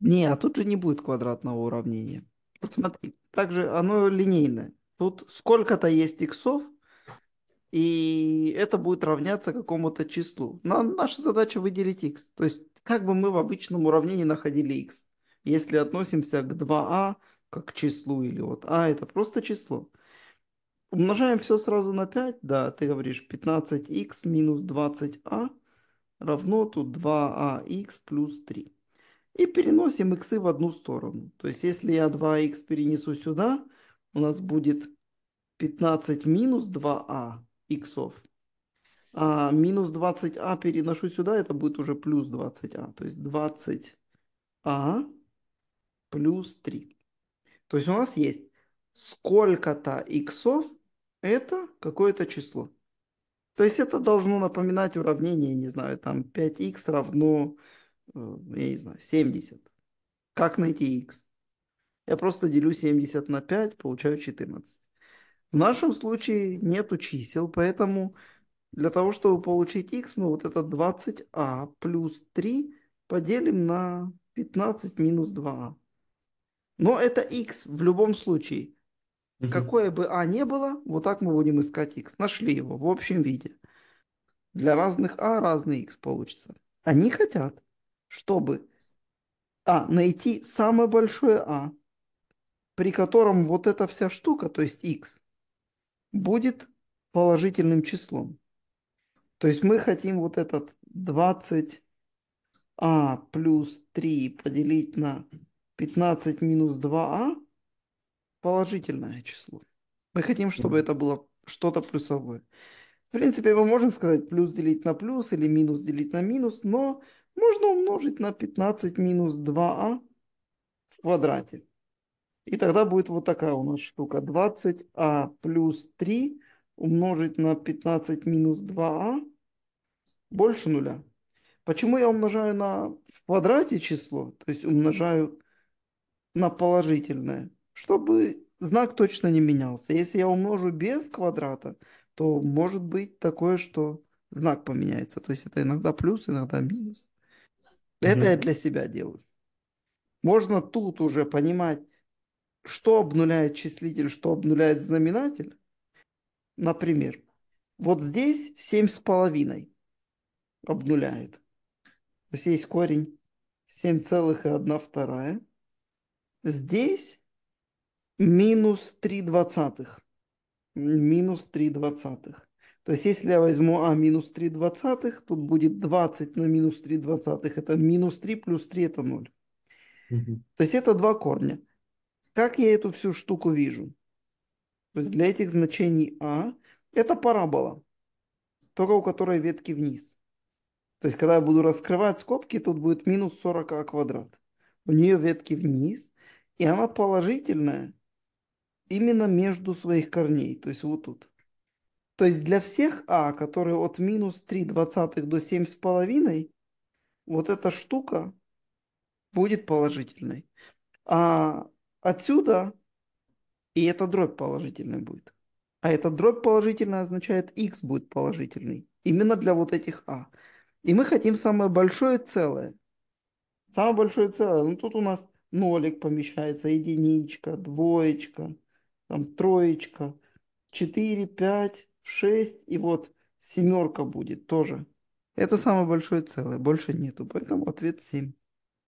Не, а тут же не будет квадратного уравнения. Вот смотри, также оно линейное. Тут сколько-то есть иксов, и это будет равняться какому-то числу. Но наша задача выделить x. То есть как бы мы в обычном уравнении находили x. Если относимся к 2а а, как к числу или вот а это просто число. Умножаем все сразу на 5, да, ты говоришь 15 x минус 20а равно тут 2 ax а плюс 3 и переносим x в одну сторону. То есть если я 2х перенесу сюда, у нас будет 15 минус 2а а иксов. А минус 20а переношу сюда, это будет уже плюс 20а. То есть 20а плюс 3. То есть у нас есть сколько-то иксов, это какое-то число. То есть это должно напоминать уравнение, не знаю, там 5х равно Э, я не знаю, 70. Как найти x? Я просто делю 70 на 5, получаю 14. В нашем случае нету чисел, поэтому для того, чтобы получить x, мы вот это 20а плюс 3 поделим на 15 минус 2а. А. Но это x в любом случае. Угу. Какое бы а не было, вот так мы будем искать x. Нашли его в общем виде. Для разных а разный x получится. Они хотят, чтобы а, найти самое большое а, при котором вот эта вся штука, то есть x, будет положительным числом. То есть мы хотим вот этот 20а плюс 3 поделить на 15 минус 2а «а» положительное число. Мы хотим, чтобы это было что-то плюсовое. В принципе, мы можем сказать плюс делить на плюс или минус делить на минус, но можно умножить на 15 минус 2а а в квадрате. И тогда будет вот такая у нас штука. 20а плюс 3 умножить на 15 минус 2а а больше нуля. Почему я умножаю на в квадрате число, то есть умножаю на положительное, чтобы знак точно не менялся. Если я умножу без квадрата, то может быть такое, что знак поменяется. То есть это иногда плюс, иногда минус. Это я для себя делаю. Можно тут уже понимать, что обнуляет числитель, что обнуляет знаменатель. Например, вот здесь семь с половиной обнуляет. То есть есть корень семь целых и одна вторая. Здесь минус три двадцатых. Минус три двадцатых. То есть, если я возьму а минус 3 двадцатых, тут будет 20 на минус 3 двадцатых, это минус 3 плюс 3 это 0. Угу. То есть, это два корня. Как я эту всю штуку вижу? То есть, для этих значений а это парабола, только у которой ветки вниз. То есть, когда я буду раскрывать скобки, тут будет минус 40 а квадрат. У нее ветки вниз, и она положительная именно между своих корней, то есть вот тут. То есть для всех А, которые от минус 3 двадцатых до 7,5, вот эта штука будет положительной. А отсюда и эта дробь положительной будет. А эта дробь положительная означает x будет положительный. Именно для вот этих А. И мы хотим самое большое целое. Самое большое целое. Ну тут у нас нолик помещается, единичка, двоечка, там троечка, 4, 5, 6, и вот семерка будет тоже. Это самое большое целое, больше нету, поэтому ответ 7.